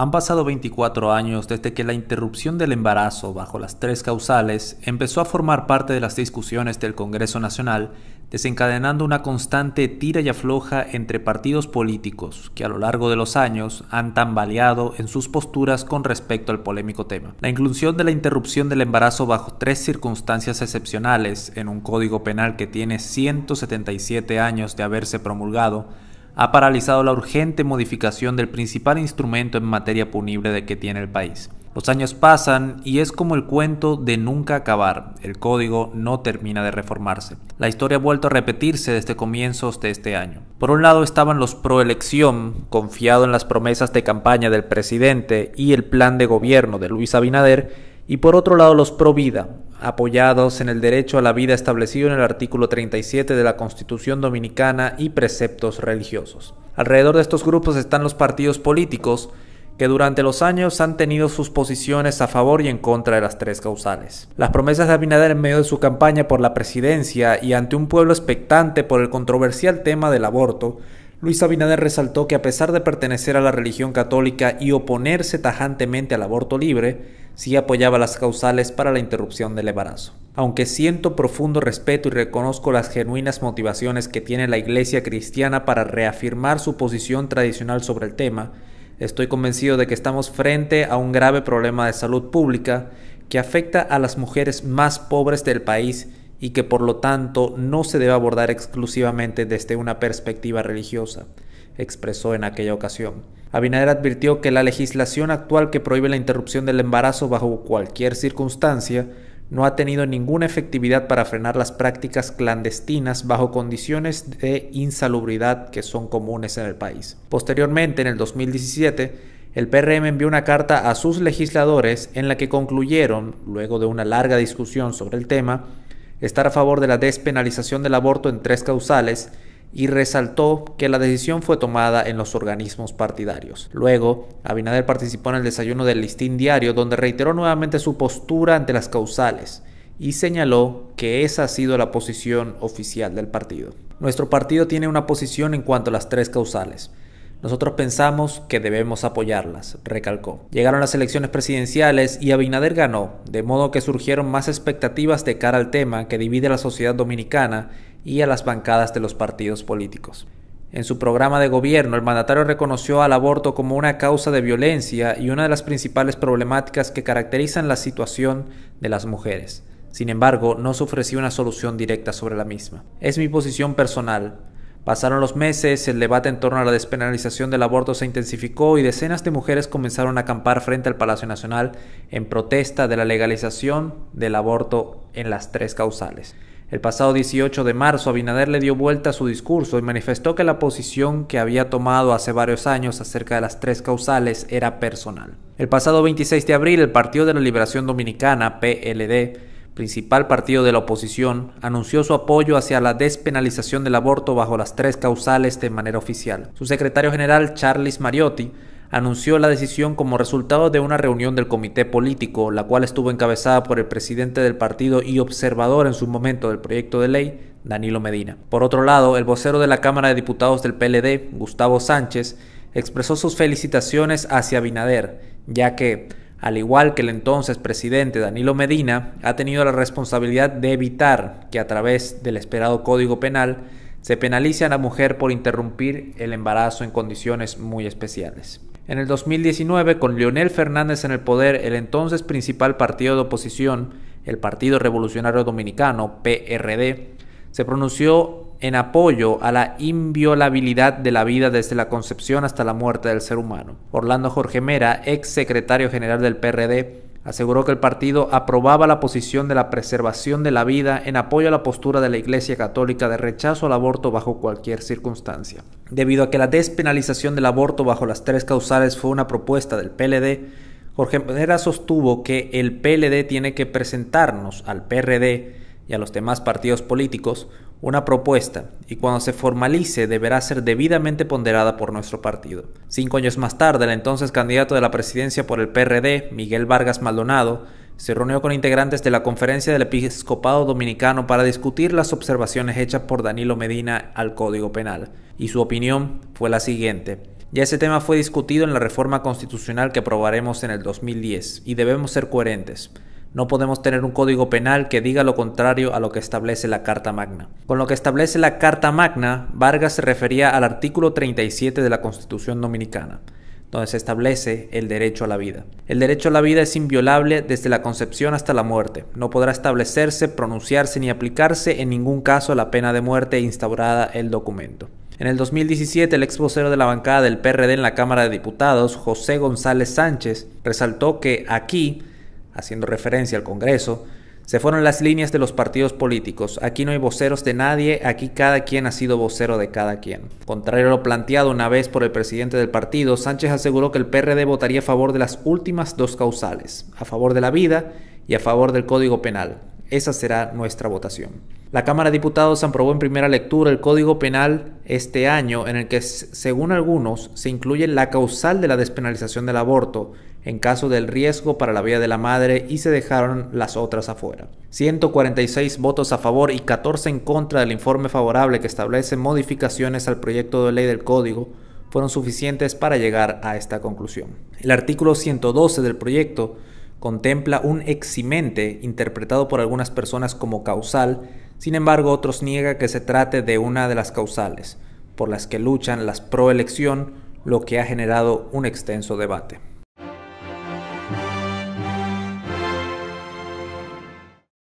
Han pasado 24 años desde que la interrupción del embarazo bajo las tres causales empezó a formar parte de las discusiones del Congreso Nacional, desencadenando una constante tira y afloja entre partidos políticos que a lo largo de los años han tambaleado en sus posturas con respecto al polémico tema. La inclusión de la interrupción del embarazo bajo tres circunstancias excepcionales en un código penal que tiene 177 años de haberse promulgado ha paralizado la urgente modificación del principal instrumento en materia punible de que tiene el país. Los años pasan y es como el cuento de nunca acabar, el código no termina de reformarse. La historia ha vuelto a repetirse desde comienzos de este año. Por un lado estaban los proelección, confiado en las promesas de campaña del presidente y el plan de gobierno de Luis Abinader, y por otro lado los pro vida, apoyados en el derecho a la vida establecido en el artículo 37 de la Constitución Dominicana y preceptos religiosos. Alrededor de estos grupos están los partidos políticos, que durante los años han tenido sus posiciones a favor y en contra de las tres causales. Las promesas de Abinader en medio de su campaña por la presidencia y ante un pueblo expectante por el controversial tema del aborto Luis Abinader resaltó que a pesar de pertenecer a la religión católica y oponerse tajantemente al aborto libre, sí apoyaba las causales para la interrupción del embarazo. Aunque siento profundo respeto y reconozco las genuinas motivaciones que tiene la Iglesia cristiana para reafirmar su posición tradicional sobre el tema, estoy convencido de que estamos frente a un grave problema de salud pública que afecta a las mujeres más pobres del país y que por lo tanto no se debe abordar exclusivamente desde una perspectiva religiosa, expresó en aquella ocasión. Abinader advirtió que la legislación actual que prohíbe la interrupción del embarazo bajo cualquier circunstancia no ha tenido ninguna efectividad para frenar las prácticas clandestinas bajo condiciones de insalubridad que son comunes en el país. Posteriormente, en el 2017, el PRM envió una carta a sus legisladores en la que concluyeron, luego de una larga discusión sobre el tema, estar a favor de la despenalización del aborto en tres causales y resaltó que la decisión fue tomada en los organismos partidarios. Luego, Abinader participó en el desayuno del listín diario donde reiteró nuevamente su postura ante las causales y señaló que esa ha sido la posición oficial del partido. Nuestro partido tiene una posición en cuanto a las tres causales. Nosotros pensamos que debemos apoyarlas, recalcó. Llegaron las elecciones presidenciales y Abinader ganó, de modo que surgieron más expectativas de cara al tema que divide a la sociedad dominicana y a las bancadas de los partidos políticos. En su programa de gobierno, el mandatario reconoció al aborto como una causa de violencia y una de las principales problemáticas que caracterizan la situación de las mujeres. Sin embargo, no se ofreció una solución directa sobre la misma. Es mi posición personal Pasaron los meses, el debate en torno a la despenalización del aborto se intensificó y decenas de mujeres comenzaron a acampar frente al Palacio Nacional en protesta de la legalización del aborto en las tres causales. El pasado 18 de marzo, Abinader le dio vuelta a su discurso y manifestó que la posición que había tomado hace varios años acerca de las tres causales era personal. El pasado 26 de abril, el Partido de la Liberación Dominicana, PLD, principal partido de la oposición, anunció su apoyo hacia la despenalización del aborto bajo las tres causales de manera oficial. Su secretario general, Charles Mariotti, anunció la decisión como resultado de una reunión del comité político, la cual estuvo encabezada por el presidente del partido y observador en su momento del proyecto de ley, Danilo Medina. Por otro lado, el vocero de la Cámara de Diputados del PLD, Gustavo Sánchez, expresó sus felicitaciones hacia Binader, ya que al igual que el entonces presidente Danilo Medina, ha tenido la responsabilidad de evitar que a través del esperado Código Penal se penalice a la mujer por interrumpir el embarazo en condiciones muy especiales. En el 2019, con Leonel Fernández en el poder, el entonces principal partido de oposición, el Partido Revolucionario Dominicano, PRD, se pronunció en apoyo a la inviolabilidad de la vida desde la concepción hasta la muerte del ser humano. Orlando Jorge Mera, ex secretario general del PRD, aseguró que el partido aprobaba la posición de la preservación de la vida en apoyo a la postura de la Iglesia Católica de rechazo al aborto bajo cualquier circunstancia. Debido a que la despenalización del aborto bajo las tres causales fue una propuesta del PLD, Jorge Mera sostuvo que el PLD tiene que presentarnos al PRD y a los demás partidos políticos una propuesta y cuando se formalice deberá ser debidamente ponderada por nuestro partido. Cinco años más tarde, el entonces candidato de la presidencia por el PRD, Miguel Vargas Maldonado, se reunió con integrantes de la Conferencia del Episcopado Dominicano para discutir las observaciones hechas por Danilo Medina al Código Penal, y su opinión fue la siguiente. Ya ese tema fue discutido en la reforma constitucional que aprobaremos en el 2010, y debemos ser coherentes. No podemos tener un código penal que diga lo contrario a lo que establece la Carta Magna. Con lo que establece la Carta Magna, Vargas se refería al artículo 37 de la Constitución Dominicana, donde se establece el derecho a la vida. El derecho a la vida es inviolable desde la concepción hasta la muerte. No podrá establecerse, pronunciarse ni aplicarse en ningún caso la pena de muerte instaurada el documento. En el 2017, el ex vocero de la bancada del PRD en la Cámara de Diputados, José González Sánchez, resaltó que aquí haciendo referencia al Congreso, se fueron las líneas de los partidos políticos. Aquí no hay voceros de nadie, aquí cada quien ha sido vocero de cada quien. Contrario a lo planteado una vez por el presidente del partido, Sánchez aseguró que el PRD votaría a favor de las últimas dos causales, a favor de la vida y a favor del Código Penal. Esa será nuestra votación. La Cámara de Diputados aprobó en primera lectura el Código Penal este año en el que, según algunos, se incluye la causal de la despenalización del aborto en caso del riesgo para la vida de la madre y se dejaron las otras afuera. 146 votos a favor y 14 en contra del informe favorable que establece modificaciones al proyecto de ley del Código fueron suficientes para llegar a esta conclusión. El artículo 112 del proyecto contempla un eximente interpretado por algunas personas como causal, sin embargo otros niegan que se trate de una de las causales, por las que luchan las proelección, lo que ha generado un extenso debate.